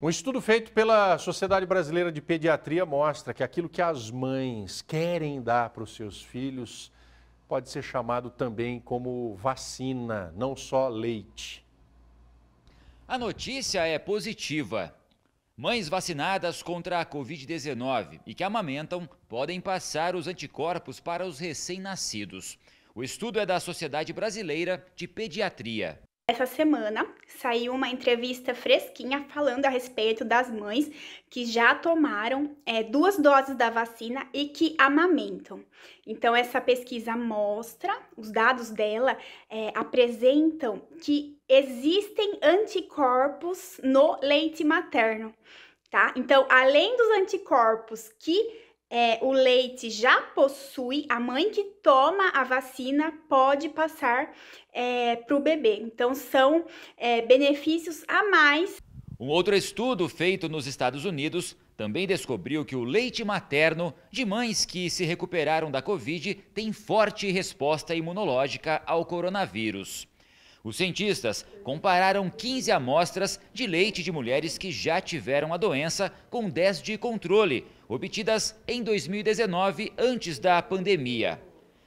Um estudo feito pela Sociedade Brasileira de Pediatria mostra que aquilo que as mães querem dar para os seus filhos pode ser chamado também como vacina, não só leite. A notícia é positiva. Mães vacinadas contra a Covid-19 e que amamentam podem passar os anticorpos para os recém-nascidos. O estudo é da Sociedade Brasileira de Pediatria. Essa semana saiu uma entrevista fresquinha falando a respeito das mães que já tomaram é, duas doses da vacina e que amamentam. Então, essa pesquisa mostra, os dados dela é, apresentam que existem anticorpos no leite materno, tá? Então, além dos anticorpos que é, o leite já possui, a mãe que toma a vacina pode passar é, para o bebê. Então, são é, benefícios a mais. Um outro estudo feito nos Estados Unidos também descobriu que o leite materno de mães que se recuperaram da Covid tem forte resposta imunológica ao coronavírus. Os cientistas compararam 15 amostras de leite de mulheres que já tiveram a doença com 10 de controle, obtidas em 2019, antes da pandemia.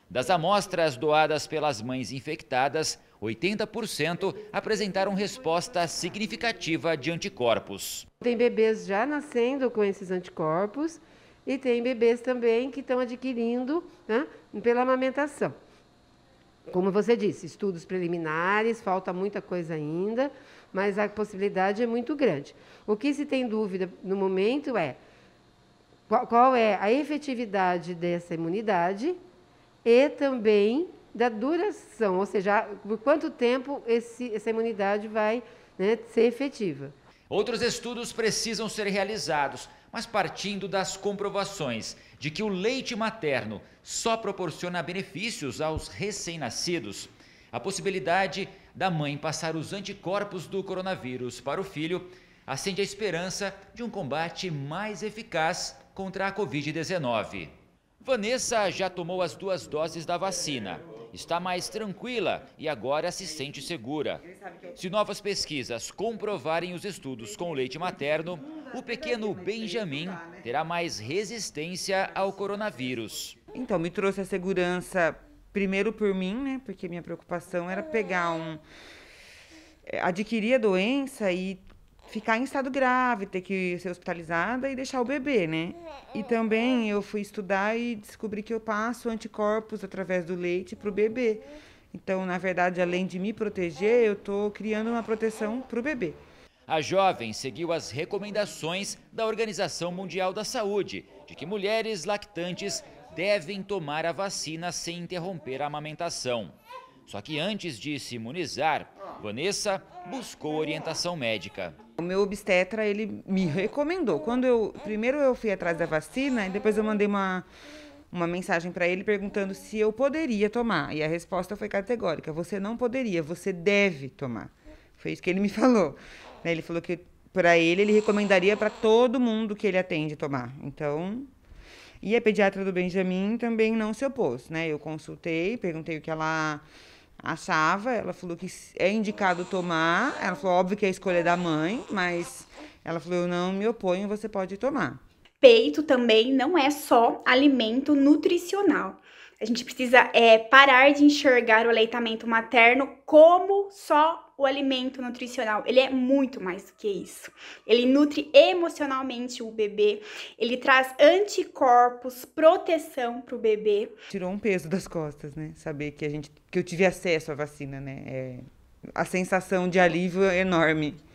Das amostras doadas pelas mães infectadas, 80% apresentaram resposta significativa de anticorpos. Tem bebês já nascendo com esses anticorpos e tem bebês também que estão adquirindo né, pela amamentação. Como você disse, estudos preliminares, falta muita coisa ainda, mas a possibilidade é muito grande. O que se tem dúvida no momento é qual, qual é a efetividade dessa imunidade e também da duração, ou seja, por quanto tempo esse, essa imunidade vai né, ser efetiva. Outros estudos precisam ser realizados, mas partindo das comprovações de que o leite materno só proporciona benefícios aos recém-nascidos, a possibilidade da mãe passar os anticorpos do coronavírus para o filho acende a esperança de um combate mais eficaz contra a Covid-19. Vanessa já tomou as duas doses da vacina está mais tranquila e agora se sente segura. Se novas pesquisas comprovarem os estudos com leite materno, o pequeno Benjamin terá mais resistência ao coronavírus. Então, me trouxe a segurança, primeiro por mim, né? Porque minha preocupação era pegar um. É, adquirir a doença e ficar em estado grave, ter que ser hospitalizada e deixar o bebê, né? É, e é. também eu fui estudar e descobri que eu passo anticorpos através do leite para o bebê. Então, na verdade, além de me proteger, eu estou criando uma proteção para o bebê. A jovem seguiu as recomendações da Organização Mundial da Saúde, de que mulheres lactantes devem tomar a vacina sem interromper a amamentação. Só que antes de se imunizar, Vanessa buscou orientação médica. O meu obstetra, ele me recomendou. Quando eu primeiro eu fui atrás da vacina e depois eu mandei uma uma mensagem para ele perguntando se eu poderia tomar. E a resposta foi categórica: você não poderia, você deve tomar. Foi isso que ele me falou. Ele falou que para ele ele recomendaria para todo mundo que ele atende tomar. Então, e a pediatra do Benjamin também não se opôs, né? Eu consultei, perguntei o que ela achava, ela falou que é indicado tomar. Ela falou, óbvio que é a escolha da mãe, mas ela falou, eu não me oponho, você pode tomar. Peito também não é só alimento nutricional. A gente precisa é, parar de enxergar o aleitamento materno como só o alimento nutricional. Ele é muito mais do que isso. Ele nutre emocionalmente o bebê, ele traz anticorpos, proteção para o bebê. Tirou um peso das costas, né? Saber que a gente que eu tive acesso à vacina, né? É, a sensação de alívio é enorme.